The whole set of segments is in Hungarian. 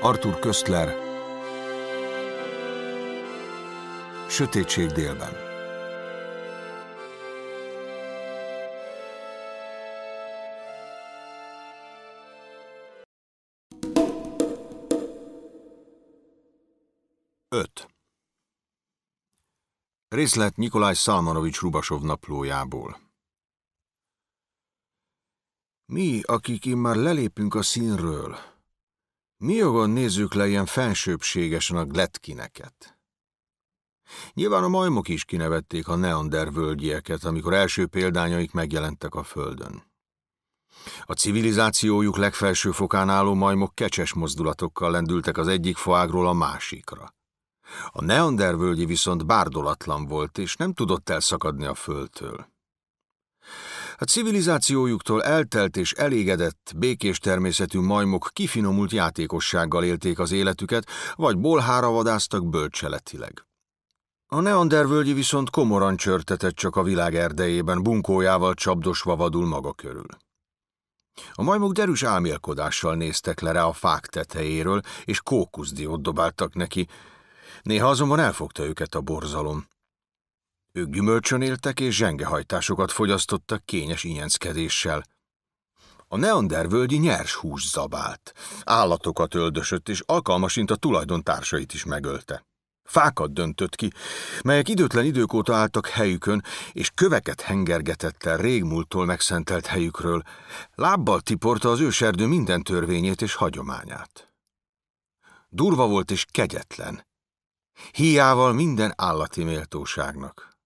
Arthur Köstler Sötétség délben Öt. Részlet Nikolaj Szalmanovics Rubasov naplójából. Mi, akik immár lelépünk a színről, mi jogon nézzük le ilyen fensőbségesen a gletkineket? Nyilván a majmok is kinevették a neandervölgyieket, amikor első példányaik megjelentek a földön. A civilizációjuk legfelső fokán álló majmok kecses mozdulatokkal lendültek az egyik foágról a másikra. A neandervölgyi viszont bárdolatlan volt, és nem tudott elszakadni a földtől. A civilizációjuktól eltelt és elégedett, békés természetű majmok kifinomult játékossággal élték az életüket, vagy bolhára vadáztak bölcseletileg. A neandervölgyi viszont komoran csörtetett csak a világ erdejében, bunkójával csapdosva vadul maga körül. A majmok derűs álmélkodással néztek le rá a fák tetejéről, és kókuszdiót dobáltak neki. Néha azonban elfogta őket a borzalom. Ők gyümölcsön éltek és zsengehajtásokat fogyasztottak kényes inyenszkedéssel. A neandervölgyi nyers hús zabált, állatokat öldösött, és alkalmasint a tulajdontársait is megölte. Fákat döntött ki, melyek időtlen idők óta álltak helyükön, és köveket hengergetett el régmúltól megszentelt helyükről, lábbal tiporta az őserdő minden törvényét és hagyományát. Durva volt és kegyetlen, hiával minden állati méltóságnak.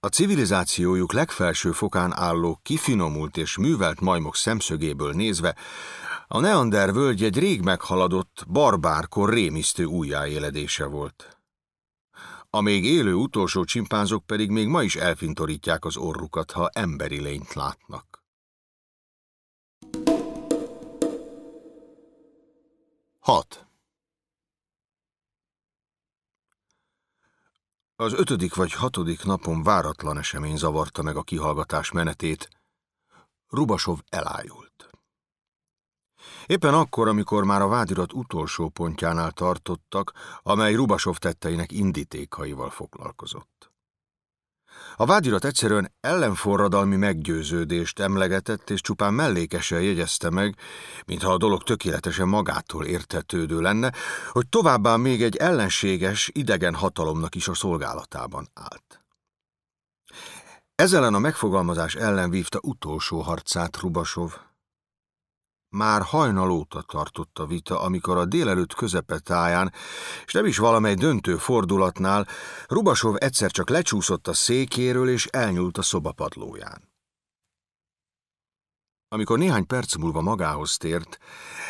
A civilizációjuk legfelső fokán álló kifinomult és művelt majmok szemszögéből nézve, a Neander völgy egy rég meghaladott, barbárkor rémisztő újjáéledése volt. A még élő utolsó csimpánzok pedig még ma is elfintorítják az orrukat, ha emberi lényt látnak. Hat. Az ötödik vagy hatodik napon váratlan esemény zavarta meg a kihallgatás menetét. Rubasov elájult. Éppen akkor, amikor már a vádirat utolsó pontjánál tartottak, amely Rubasov tetteinek indítékaival foglalkozott. A vádirat egyszerűen ellenforradalmi meggyőződést emlegetett, és csupán mellékesen jegyezte meg, mintha a dolog tökéletesen magától értetődő lenne, hogy továbbá még egy ellenséges, idegen hatalomnak is a szolgálatában állt. Ezzel a megfogalmazás ellen vívta utolsó harcát Rubasov. Már hajnal óta tartott a vita, amikor a délelőtt közepetáján, és nem is valamely döntő fordulatnál, Rubasov egyszer csak lecsúszott a székéről és elnyúlt a szobapadlóján. Amikor néhány perc múlva magához tért,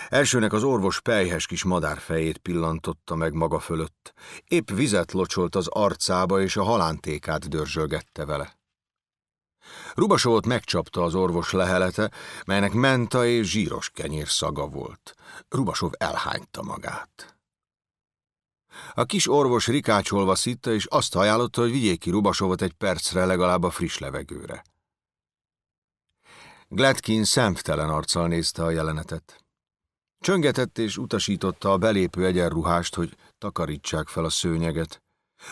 elsőnek az orvos pejhes kis madárfejét pillantotta meg maga fölött. Épp vizet locsolt az arcába, és a halántékát dörzsölgette vele. Rubasovot megcsapta az orvos lehelete, melynek menta és zsíros kenyér szaga volt. Rubasov elhányta magát. A kis orvos rikácsolva szitta, és azt ajánlotta, hogy vigyék ki Rubasovot egy percre legalább a friss levegőre. Gladkin szemtelen arccal nézte a jelenetet. Csöngetett és utasította a belépő egyenruhást, hogy takarítsák fel a szőnyeget.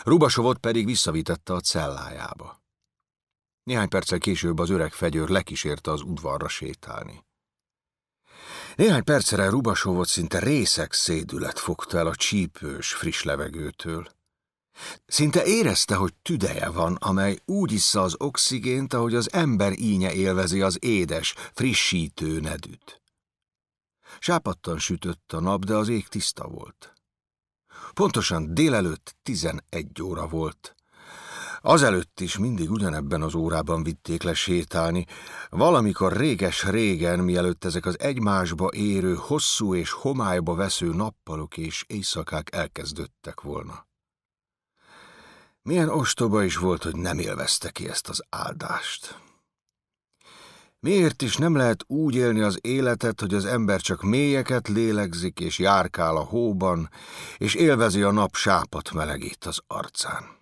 Rubasovot pedig visszavitette a cellájába. Néhány perccel később az öreg fegyőr lekísérte az udvarra sétálni. Néhány percre Rubasovot szinte részek szédület fogta el a csípős, friss levegőtől. Szinte érezte, hogy tüdeje van, amely úgy issza az oxigént, ahogy az ember ínye élvezi az édes, frissítő nedűt. Sápattan sütött a nap, de az ég tiszta volt. Pontosan délelőtt 11 óra volt. Azelőtt is mindig ugyanebben az órában vitték le sétálni, valamikor réges-régen, mielőtt ezek az egymásba érő, hosszú és homályba vesző nappalok és éjszakák elkezdődtek volna. Milyen ostoba is volt, hogy nem élvezte ki ezt az áldást. Miért is nem lehet úgy élni az életet, hogy az ember csak mélyeket lélegzik és járkál a hóban, és élvezi a nap sápat melegít az arcán?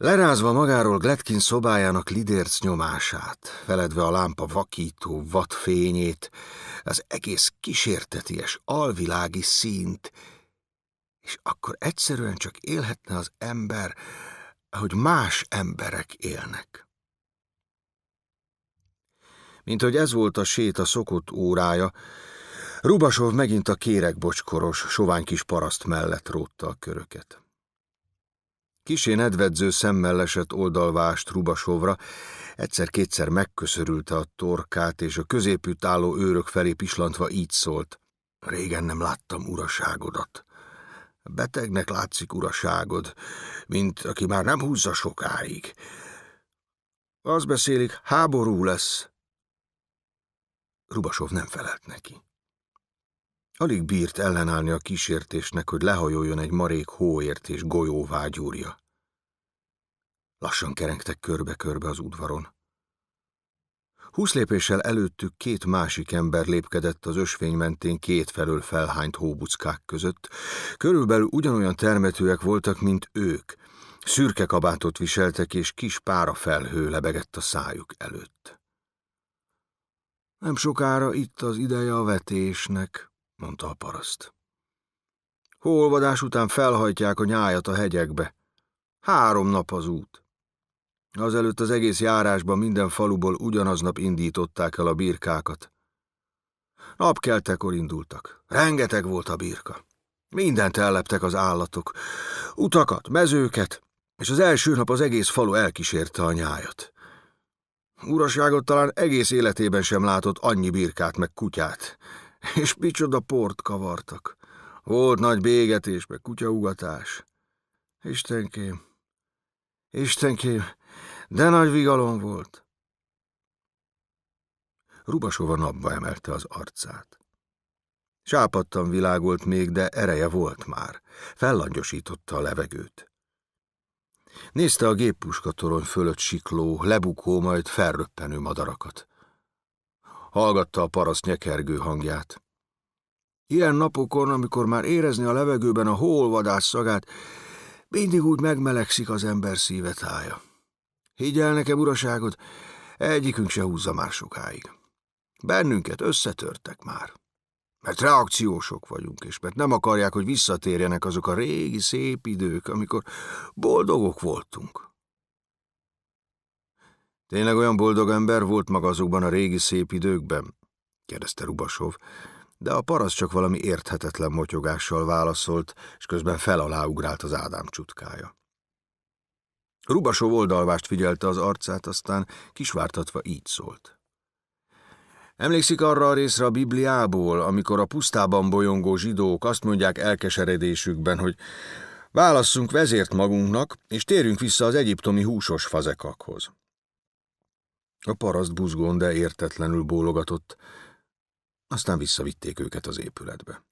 Lerázva magáról Gletkin szobájának lidérc nyomását, feledve a lámpa vakító vadfényét, az egész kísérteties alvilági színt, és akkor egyszerűen csak élhetne az ember, ahogy más emberek élnek. Mint hogy ez volt a séta szokott órája, Rubasov megint a kéregbocskoros, sovány kis paraszt mellett rótta a köröket. Kisé nedvedző szemmel lesett oldalvást Rubasovra, egyszer-kétszer megköszörülte a torkát, és a középütt álló őrök felé pislantva így szólt. Régen nem láttam uraságodat. Betegnek látszik uraságod, mint aki már nem húzza sokáig. Az beszélik, háború lesz. Rubasov nem felelt neki. Alig bírt ellenállni a kísértésnek, hogy lehajoljon egy marék hóért és golyó vágyúrja. Lassan kerengtek körbe-körbe az udvaron. Húsz lépéssel előttük két másik ember lépkedett az ösvény mentén két felől felhányt hóbuckák között. Körülbelül ugyanolyan termetőek voltak, mint ők. Szürke kabátot viseltek, és kis pára felhő lebegett a szájuk előtt. Nem sokára itt az ideje a vetésnek, mondta a paraszt. Hóolvadás után felhajtják a nyájat a hegyekbe. Három nap az út. Azelőtt az egész járásban minden faluból ugyanaznap indították el a birkákat. Napkeltekor indultak. Rengeteg volt a birka. Mindent elleptek az állatok. Utakat, mezőket, és az első nap az egész falu elkísérte a nyájat. Uraságot talán egész életében sem látott annyi birkát meg kutyát és micsoda port kavartak. Volt nagy bégetés, meg kutyaugatás. Istenkém, Istenkém, de nagy vigalom volt. Rubasova napba emelte az arcát. Sápadtan világolt még, de ereje volt már. Fellangyosította a levegőt. Nézte a géppuskatorony fölött sikló, lebukó, majd felröppenő madarakat hallgatta a paraszt nyekergő hangját. Ilyen napokon, amikor már érezni a levegőben a hóolvadás szagát, mindig úgy megmelegszik az ember szívetája. Higgy el nekem, uraságot, egyikünk se húzza már sokáig. Bennünket összetörtek már. Mert reakciósok vagyunk, és mert nem akarják, hogy visszatérjenek azok a régi szép idők, amikor boldogok voltunk. Tényleg olyan boldog ember volt maga azokban a régi szép időkben? kérdezte Rubasov, de a parasz csak valami érthetetlen motyogással válaszolt, és közben alá ugrált az Ádám csutkája. Rubasov oldalvást figyelte az arcát, aztán kisvártatva így szólt. Emlékszik arra a részre a Bibliából, amikor a pusztában bolyongó zsidók azt mondják elkeseredésükben, hogy válasszunk vezért magunknak, és térjünk vissza az egyiptomi húsos fazekakhoz. A paraszt buzgón, de értetlenül bólogatott, aztán visszavitték őket az épületbe.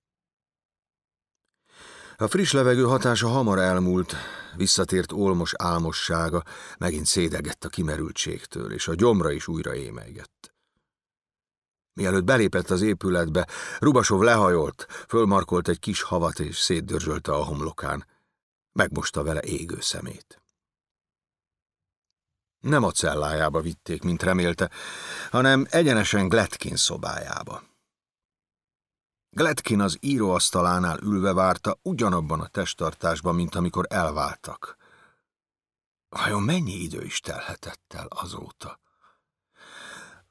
A friss levegő hatása hamar elmúlt, visszatért olmos álmossága, megint szédegett a kimerültségtől, és a gyomra is újra émelygett. Mielőtt belépett az épületbe, Rubasov lehajolt, fölmarkolt egy kis havat és szétdörzsölte a homlokán. Megmosta vele égő szemét. Nem a cellájába vitték, mint remélte, hanem egyenesen Gletkin szobájába. Gletkin az íróasztalánál ülve várta ugyanabban a testtartásban, mint amikor elváltak. Vajon mennyi idő is telhetett el azóta?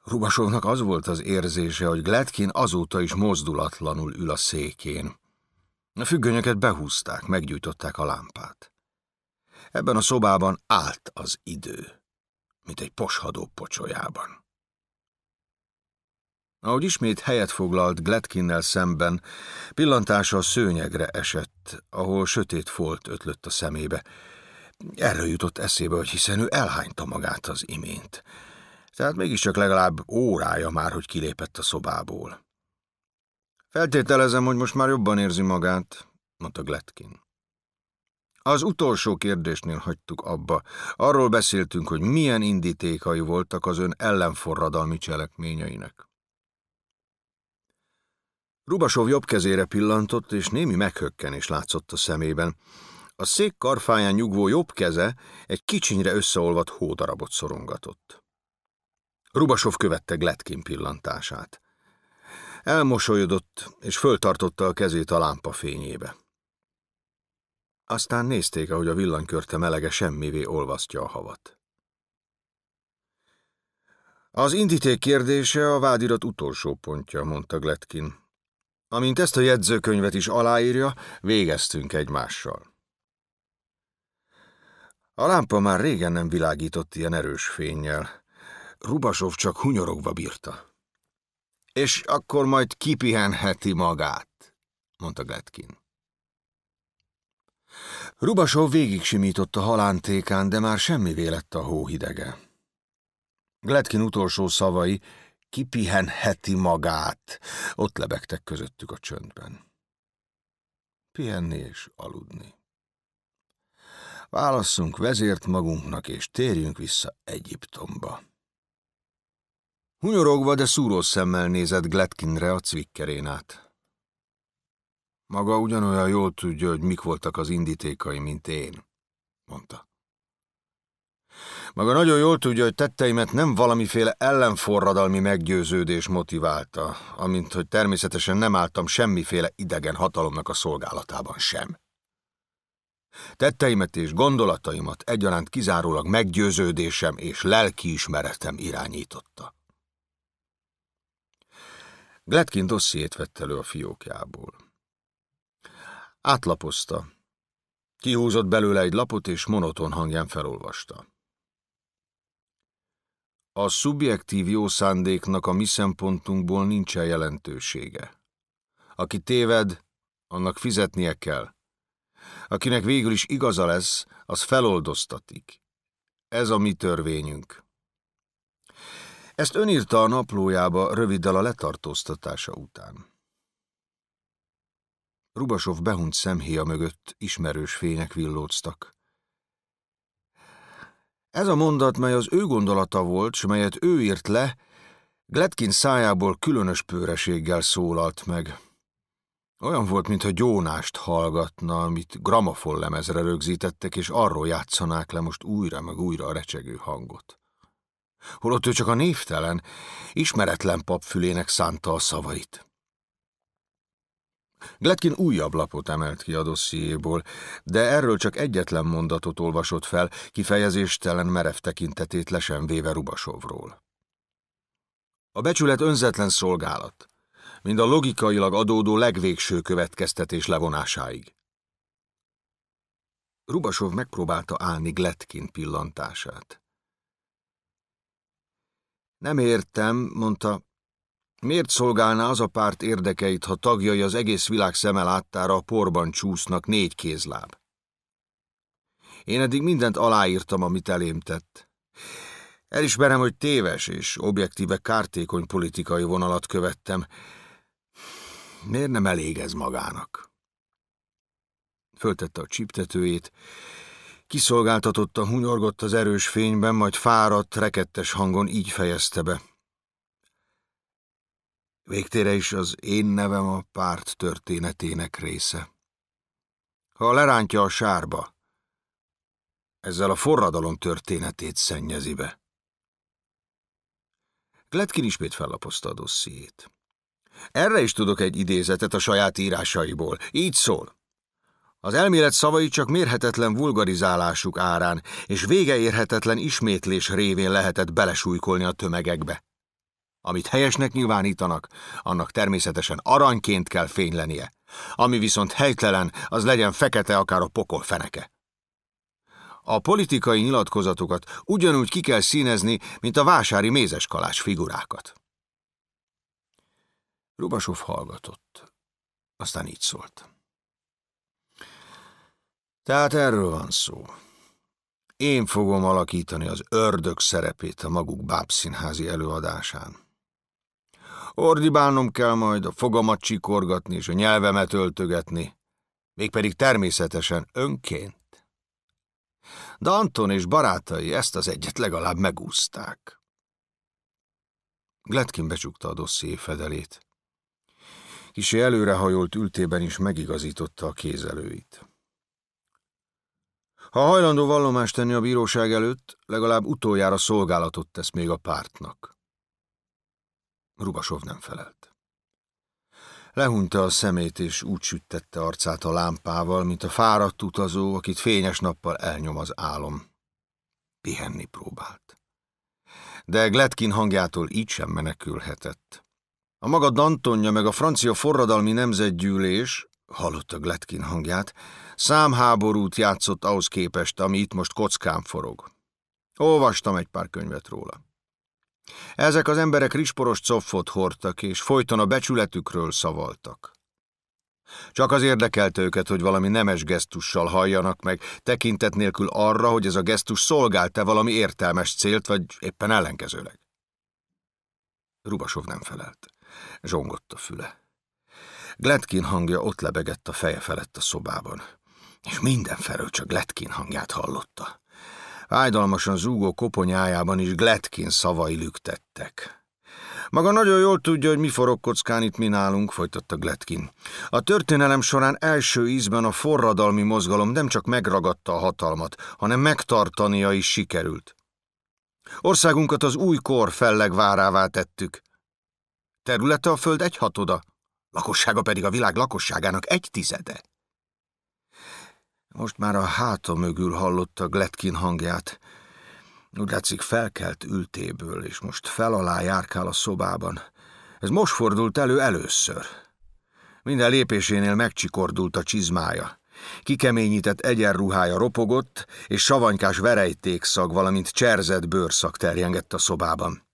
Rubasovnak az volt az érzése, hogy Gletkin azóta is mozdulatlanul ül a székén. A függönyöket behúzták, meggyújtották a lámpát. Ebben a szobában állt az idő mint egy poshadó pocsolyában. Ahogy ismét helyet foglalt Gletkinnel szemben, pillantása a szőnyegre esett, ahol sötét folt ötlött a szemébe. Erről jutott eszébe, hogy hiszen ő elhányta magát az imént. Tehát mégiscsak legalább órája már, hogy kilépett a szobából. Feltételezem, hogy most már jobban érzi magát, mondta Gletkin. Az utolsó kérdésnél hagytuk abba. Arról beszéltünk, hogy milyen indítékai voltak az ön ellenforradalmi cselekményeinek. Rubasov jobb kezére pillantott, és némi meghökkenés látszott a szemében. A szék karfáján nyugvó jobb keze egy kicsinyre összeolvadt hódarabot szorongatott. Rubasov követte Gletkin pillantását. Elmosolyodott, és föltartotta a kezét a lámpa fényébe. Aztán nézték, ahogy a villanykörte melege semmivé olvasztja a havat. Az indíték kérdése a vádirat utolsó pontja, mondta Gletkin. Amint ezt a jegyzőkönyvet is aláírja, végeztünk egymással. A lámpa már régen nem világított ilyen erős fényjel. Rubasov csak hunyorogva bírta. És akkor majd kipihenheti magát, mondta Gletkin. Rubasov végig simított a halántékán, de már semmivé lett a hó hidege. Gledkin utolsó szavai kipihenheti magát, ott lebegtek közöttük a csöndben. Pihenni és aludni. Válasszunk vezért magunknak, és térjünk vissza Egyiptomba. Hunyorogva, de szúró szemmel nézett Gletkinre a cvikkerén át. Maga ugyanolyan jól tudja, hogy mik voltak az indítékai, mint én, mondta. Maga nagyon jól tudja, hogy tetteimet nem valamiféle ellenforradalmi meggyőződés motiválta, amint hogy természetesen nem álltam semmiféle idegen hatalomnak a szolgálatában sem. Tetteimet és gondolataimat egyaránt kizárólag meggyőződésem és lelkiismeretem irányította. Gletkin dossziét vett elő a fiókjából. Átlapozta. Kihúzott belőle egy lapot, és monoton hangján felolvasta. A szubjektív jó szándéknak a mi szempontunkból nincsen jelentősége. Aki téved, annak fizetnie kell. Akinek végül is igaza lesz, az feloldoztatik. Ez a mi törvényünk. Ezt önírta a naplójába röviddel a letartóztatása után. Rubasov behunyt szemhéja mögött ismerős fények villóztak. Ez a mondat, mely az ő gondolata volt, s melyet ő írt le, Gletkin szájából különös pőreséggel szólalt meg. Olyan volt, mintha gyónást hallgatna, amit gramofon lemezre rögzítettek, és arról játszanák le most újra meg újra a recsegő hangot. Holott ő csak a névtelen, ismeretlen papfülének szánta a szavait. Gletkin újabb lapot emelt ki a dossziéból, de erről csak egyetlen mondatot olvasott fel, kifejezéstelen merev tekintetét lesen véve Rubasovról. A becsület önzetlen szolgálat, mind a logikailag adódó legvégső következtetés levonásáig. Rubasov megpróbálta állni Gletkin pillantását. Nem értem, mondta, Miért szolgálná az a párt érdekeit, ha tagjai az egész világ szeme láttára a porban csúsznak négy kézláb? Én eddig mindent aláírtam, amit elém tett. Elismerem, hogy téves és objektíve kártékony politikai vonalat követtem. Miért nem elég ez magának? Föltette a csiptetőjét, kiszolgáltatotta hunyorgott az erős fényben, majd fáradt, rekettes hangon így fejezte be. Végtére is az én nevem a párt történetének része. Ha lerántja a sárba, ezzel a forradalom történetét szennyezi be. Gletkin ismét fellapozta a dossziét. Erre is tudok egy idézetet a saját írásaiból. Így szól. Az elmélet szavai csak mérhetetlen vulgarizálásuk árán és végeérhetetlen ismétlés révén lehetett belesújkolni a tömegekbe. Amit helyesnek nyilvánítanak, annak természetesen aranyként kell fénylenie. Ami viszont helytelen, az legyen fekete akár a pokol feneke. A politikai nyilatkozatokat ugyanúgy ki kell színezni, mint a vásári mézeskalás figurákat. Rubasov hallgatott. Aztán így szólt. Tehát erről van szó. Én fogom alakítani az ördög szerepét a maguk bábszínházi előadásán. Ordibálnom kell majd a fogamat csikorgatni és a nyelvemet öltögetni, mégpedig természetesen önként. De Anton és barátai ezt az egyet legalább megúzták. Gletkin becsukta a dosszié fedelét. Kisé előrehajolt ültében is megigazította a kézelőit. Ha hajlandó vallomást tenni a bíróság előtt, legalább utoljára szolgálatot tesz még a pártnak. Rubasov nem felelt. Lehunta a szemét, és úgy süttette arcát a lámpával, mint a fáradt utazó, akit fényes nappal elnyom az álom. Pihenni próbált. De Gletkin hangjától így sem menekülhetett. A maga Dantonja meg a francia forradalmi nemzetgyűlés, hallotta Gletkin hangját, számháborút játszott ahhoz képest, ami itt most kockán forog. Olvastam egy pár könyvet róla. Ezek az emberek risporos coffot hordtak, és folyton a becsületükről szavaltak. Csak az érdekelte őket, hogy valami nemes gesztussal halljanak meg, tekintet nélkül arra, hogy ez a gesztus szolgálta valami értelmes célt, vagy éppen ellenkezőleg. Rubasov nem felelt. Zsongott a füle. Gletkin hangja ott lebegett a feje felett a szobában, és minden felől csak Gletkin hangját hallotta ájdalmasan zúgó koponyájában is Gletkin szavai lüktettek. Maga nagyon jól tudja, hogy mi forog kockán itt mi nálunk, folytatta Gletkin. A történelem során első ízben a forradalmi mozgalom nem csak megragadta a hatalmat, hanem megtartania is sikerült. Országunkat az új kor fellegvárává tettük. Területe a föld egy hatoda, lakossága pedig a világ lakosságának egy tizede. Most már a háta mögül hallotta Gletkin hangját. Úgy látszik felkelt ültéből, és most alá járkál a szobában. Ez most fordult elő először. Minden lépésénél megcsikordult a csizmája. Kikeményített egyenruhája ropogott, és savanykás verejtékszag, valamint cserzett bőrszag terjengett a szobában.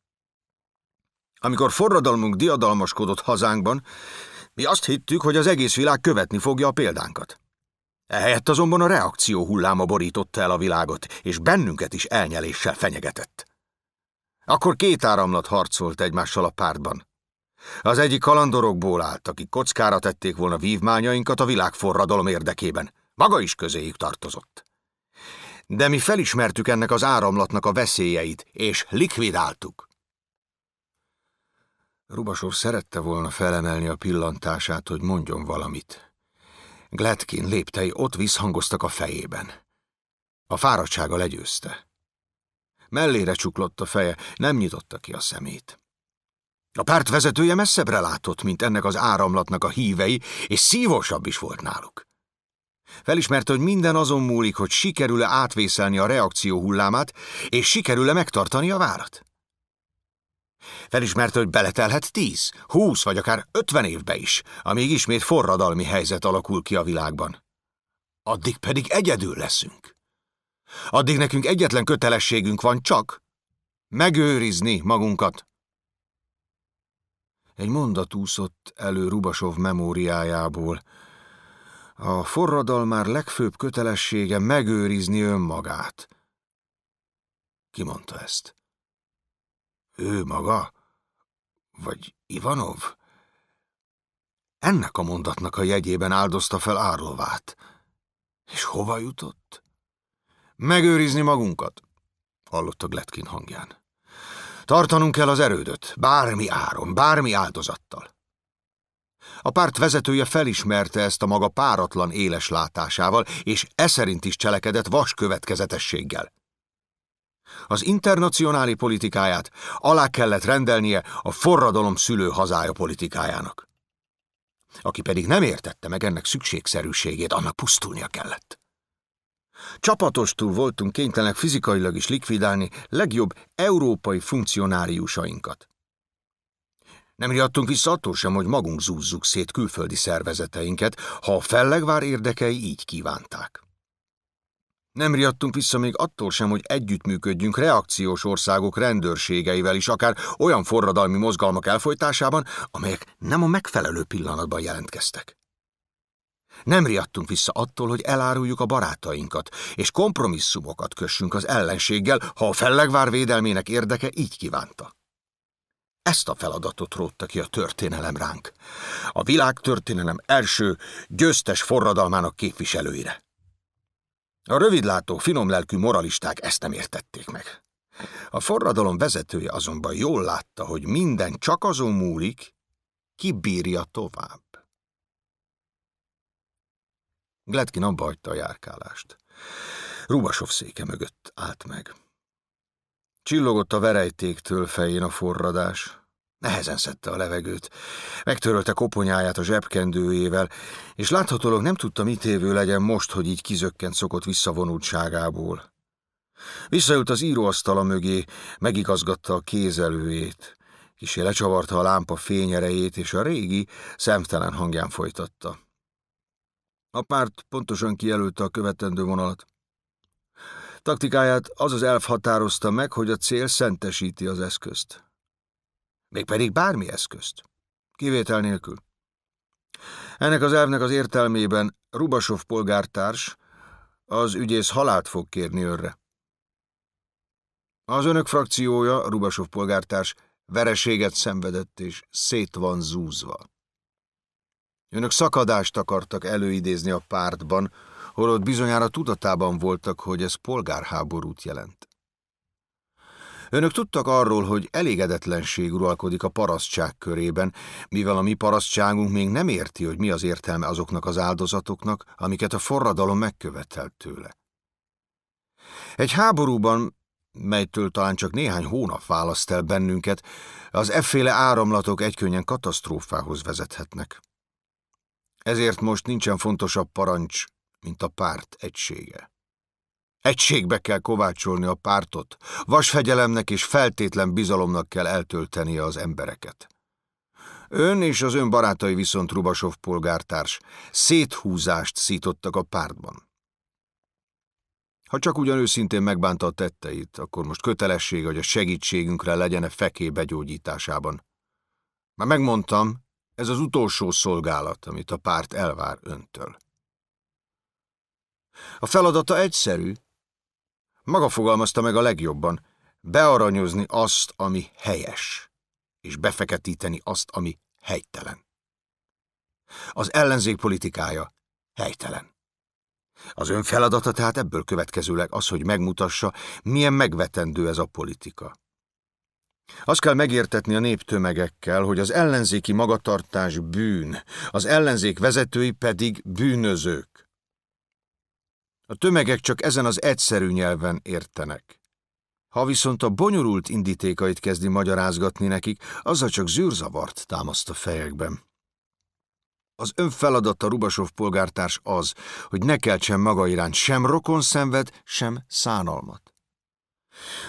Amikor forradalmunk diadalmaskodott hazánkban, mi azt hittük, hogy az egész világ követni fogja a példánkat. Ehelyett azonban a reakció hulláma borította el a világot, és bennünket is elnyeléssel fenyegetett. Akkor két áramlat harcolt egymással a pártban. Az egyik kalandorokból állt, akik kockára tették volna vívmányainkat a világforradalom érdekében. Maga is közéjük tartozott. De mi felismertük ennek az áramlatnak a veszélyeit, és likvidáltuk. Rubasov szerette volna felemelni a pillantását, hogy mondjon valamit Gladkin léptei ott visszhangoztak a fejében. A fáradtsága legyőzte. Mellére csuklott a feje, nem nyitotta ki a szemét. A párt vezetője messzebbre látott, mint ennek az áramlatnak a hívei, és szívosabb is volt náluk. Felismerte, hogy minden azon múlik, hogy sikerül-e átvészelni a reakció hullámát, és sikerül-e megtartani a várat. Felismerte, hogy beletelhet tíz, húsz vagy akár ötven évbe is, amíg ismét forradalmi helyzet alakul ki a világban. Addig pedig egyedül leszünk. Addig nekünk egyetlen kötelességünk van csak megőrizni magunkat. Egy mondat úszott elő Rubasov memóriájából. A forradalmár legfőbb kötelessége megőrizni önmagát. Ki mondta ezt? Ő maga? Vagy Ivanov? Ennek a mondatnak a jegyében áldozta fel Árlovát. És hova jutott? Megőrizni magunkat, hallotta Gletkin hangján. Tartanunk kell az erődöt, bármi áron, bármi áldozattal. A párt vezetője felismerte ezt a maga páratlan éles látásával, és e szerint is cselekedett vas következetességgel. Az internacionáli politikáját alá kellett rendelnie a forradalom szülő hazája politikájának. Aki pedig nem értette meg ennek szükségszerűségét, annak pusztulnia kellett. Csapatostul voltunk kénytelenek fizikailag is likvidálni legjobb európai funkcionáriusainkat. Nem riadtunk vissza attól sem, hogy magunk zúzzuk szét külföldi szervezeteinket, ha a fellegvár érdekei így kívánták. Nem riadtunk vissza még attól sem, hogy együttműködjünk reakciós országok rendőrségeivel is, akár olyan forradalmi mozgalmak elfolytásában, amelyek nem a megfelelő pillanatban jelentkeztek. Nem riadtunk vissza attól, hogy eláruljuk a barátainkat, és kompromisszumokat kössünk az ellenséggel, ha a fellegvár védelmének érdeke így kívánta. Ezt a feladatot rótta ki a történelem ránk. A világtörténelem első, győztes forradalmának képviselőire. A rövidlátó, finomlelkű moralisták ezt nem értették meg. A forradalom vezetője azonban jól látta, hogy minden csak azon múlik, ki bírja tovább. Gledkin abba hagyta a járkálást. Rubasov széke mögött állt meg. Csillogott a verejtéktől fején a forradás. Nehezen szedte a levegőt. Megtörölte koponyáját a zsebkendőjével, és láthatólag nem tudta, mit évő legyen most, hogy így kizökkent szokott visszavonultságából. Visszaült az íróasztala mögé, megigazgatta a kézelőjét. Kisé lecsavarta a lámpa fényerejét, és a régi, szemtelen hangján folytatta. A párt pontosan kijelölte a követendő vonalat. Taktikáját az az elf határozta meg, hogy a cél szentesíti az eszközt. Mégpedig bármi eszközt. Kivétel nélkül. Ennek az elvnek az értelmében Rubasov polgártárs, az ügyész halált fog kérni őrre. Az önök frakciója, Rubasov polgártárs, vereséget szenvedett és szét van zúzva. Önök szakadást akartak előidézni a pártban, holott bizonyára tudatában voltak, hogy ez polgárháborút jelent. Önök tudtak arról, hogy elégedetlenség uralkodik a parasztság körében, mivel a mi parasztságunk még nem érti, hogy mi az értelme azoknak az áldozatoknak, amiket a forradalom megkövetelt tőle. Egy háborúban, melytől talán csak néhány hónap választ el bennünket, az efféle áramlatok egykönnyen katasztrófához vezethetnek. Ezért most nincsen fontosabb parancs, mint a párt egysége. Egységbe kell kovácsolni a pártot, vasfegyelemnek és feltétlen bizalomnak kell eltöltenie az embereket. Ön és az ön barátai viszont Rubasov polgártárs széthúzást szítottak a pártban. Ha csak ugyan őszintén megbánta a tetteit, akkor most kötelesség, hogy a segítségünkre legyen a feké begyógyításában. Már megmondtam, ez az utolsó szolgálat, amit a párt elvár öntől. A feladata egyszerű, maga fogalmazta meg a legjobban, bearanyozni azt, ami helyes, és befeketíteni azt, ami helytelen. Az ellenzék politikája helytelen. Az ön feladata tehát ebből következőleg az, hogy megmutassa, milyen megvetendő ez a politika. Azt kell megértetni a néptömegekkel, hogy az ellenzéki magatartás bűn, az ellenzék vezetői pedig bűnözők. A tömegek csak ezen az egyszerű nyelven értenek. Ha viszont a bonyolult indítékait kezdi magyarázgatni nekik, azzal csak zűrzavart támaszt a fejekben. Az ön feladata Rubasov polgártárs az, hogy ne keltsen maga iránt sem rokonszenved, sem szánalmat.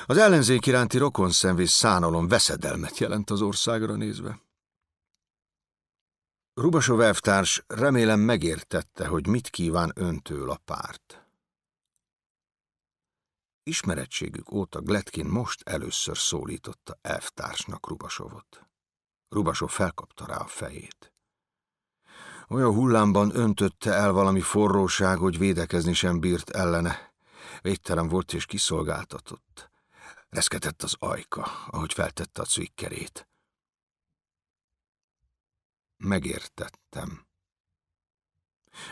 Az ellenzék iránti rokonszenvés szánalom veszedelmet jelent az országra nézve. Rubasov elvtárs remélem megértette, hogy mit kíván öntől a párt. Ismerettségük óta Gletkin most először szólította elvtársnak Rubasovot. Rubasov felkapta rá a fejét. Olyan hullámban öntötte el valami forróság, hogy védekezni sem bírt ellene. Végtelen volt és kiszolgáltatott. Reszketett az ajka, ahogy feltette a cvikkerét. Megértettem.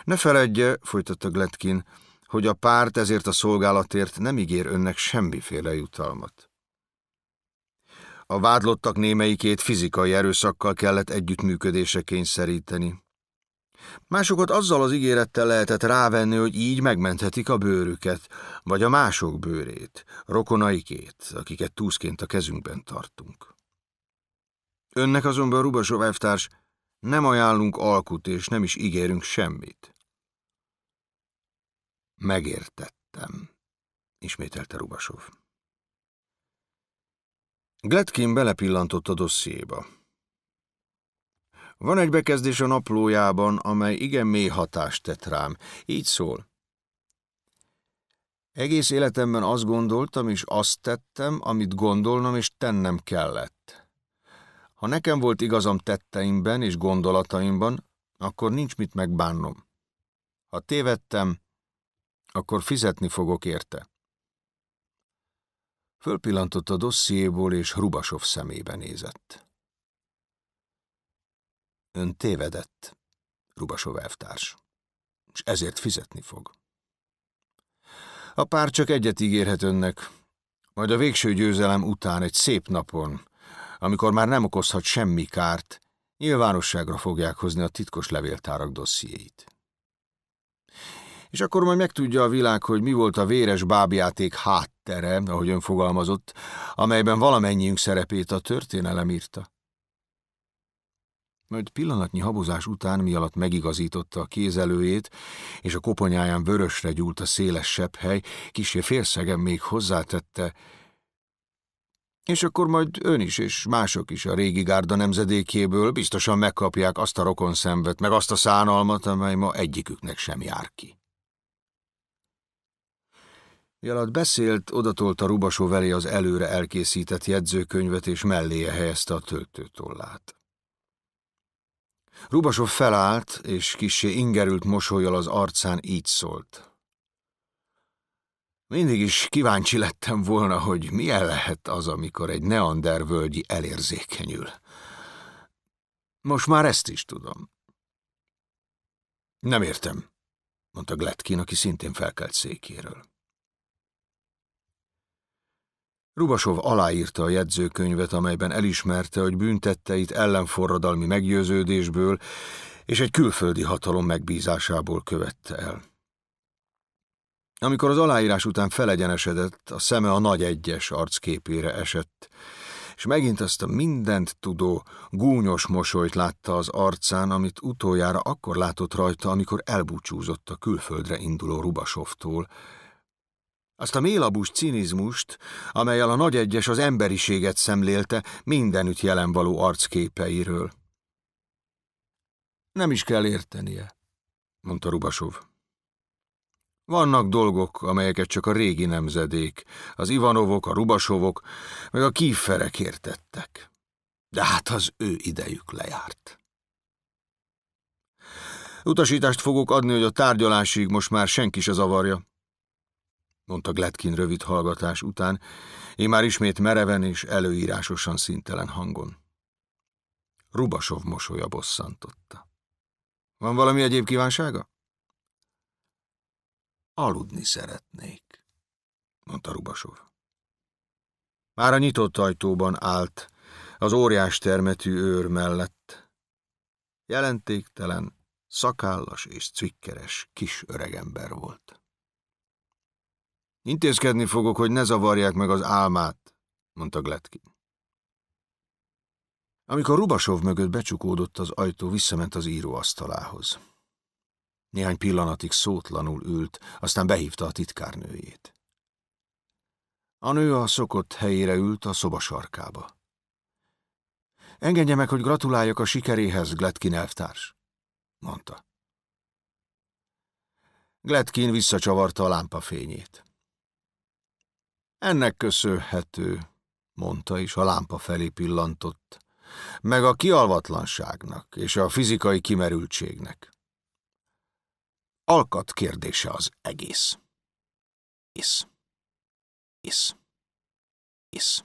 Ne feledje, folytatta Gletkin, hogy a párt ezért a szolgálatért nem ígér önnek semmiféle jutalmat. A vádlottak némelyikét fizikai erőszakkal kellett együttműködése kényszeríteni. Másokat azzal az ígérettel lehetett rávenni, hogy így megmenthetik a bőrüket, vagy a mások bőrét, rokonaikét, akiket túszként a kezünkben tartunk. Önnek azonban Rubasov elvtárs, nem ajánlunk alkut, és nem is ígérünk semmit. Megértettem, ismételte Rubasov. Gletkin belepillantott a dossziéba. Van egy bekezdés a naplójában, amely igen mély hatást tett rám. Így szól. Egész életemben azt gondoltam, és azt tettem, amit gondolnom és tennem kellett. Ha nekem volt igazam tetteimben és gondolataimban, akkor nincs mit megbánnom. Ha tévedtem, akkor fizetni fogok érte. Fölpillantott a dossziéból, és Rubasov szemébe nézett. Ön tévedett, Rubasov elvtárs, és ezért fizetni fog. A pár csak egyet ígérhet önnek, majd a végső győzelem után egy szép napon, amikor már nem okozhat semmi kárt, nyilvánosságra fogják hozni a titkos levéltárak dossziéit és akkor majd megtudja a világ, hogy mi volt a véres bábjáték háttere, ahogy ön fogalmazott, amelyben valamennyiünk szerepét a történelem írta. Majd pillanatnyi habozás után mi alatt megigazította a kézelőjét, és a koponyáján vörösre gyúlt a széles hely, kisé félszegen még hozzátette, és akkor majd ön is és mások is a régi gárda nemzedékéből biztosan megkapják azt a rokon szenvet, meg azt a szánalmat, amely ma egyiküknek sem jár ki. Mielőtt beszélt, odatolta Rubasó velé az előre elkészített jegyzőkönyvet, és melléje helyezte a töltőtollát. Rubasov felállt, és kisé ingerült mosolyjal az arcán így szólt. Mindig is kíváncsi lettem volna, hogy milyen lehet az, amikor egy völgyi elérzékenyül. Most már ezt is tudom. Nem értem, mondta Gletkin, aki szintén felkelt székéről. Rubasov aláírta a jegyzőkönyvet, amelyben elismerte, hogy büntetteit ellenforradalmi meggyőződésből és egy külföldi hatalom megbízásából követte el. Amikor az aláírás után felegyenesedett, a szeme a nagy egyes arcképére esett, és megint azt a mindent tudó, gúnyos mosolyt látta az arcán, amit utoljára akkor látott rajta, amikor elbúcsúzott a külföldre induló Rubasovtól, azt a mélabus cinizmust, amelyel a nagy egyes az emberiséget szemlélte mindenütt való arcképeiről. Nem is kell értenie, mondta Rubasov. Vannak dolgok, amelyeket csak a régi nemzedék, az Ivanovok, a Rubasovok, meg a kíferek értettek. De hát az ő idejük lejárt. Utasítást fogok adni, hogy a tárgyalásig most már senki se zavarja mondta Gletkin rövid hallgatás után, én már ismét mereven és előírásosan szintelen hangon. Rubasov mosolya bosszantotta. Van valami egyéb kívánsága? Aludni szeretnék, mondta Rubasov. Már a nyitott ajtóban állt, az óriás termetű őr mellett. Jelentéktelen, szakállas és cikkeres kis öregember volt. Intézkedni fogok, hogy ne zavarják meg az álmát, mondta Gletkin. Amikor Rubasov mögött becsukódott az ajtó, visszament az íróasztalához. Néhány pillanatig szótlanul ült, aztán behívta a titkárnőjét. A nő a szokott helyére ült a szoba sarkába. Engedje meg, hogy gratuláljak a sikeréhez, Gletkin elvtárs, mondta. Gletkin visszacsavarta a lámpa fényét. Ennek köszönhető, mondta, és a lámpa felé pillantott, meg a kialvatlanságnak és a fizikai kimerültségnek. Alkat kérdése az egész. Isz. Isz. Isz.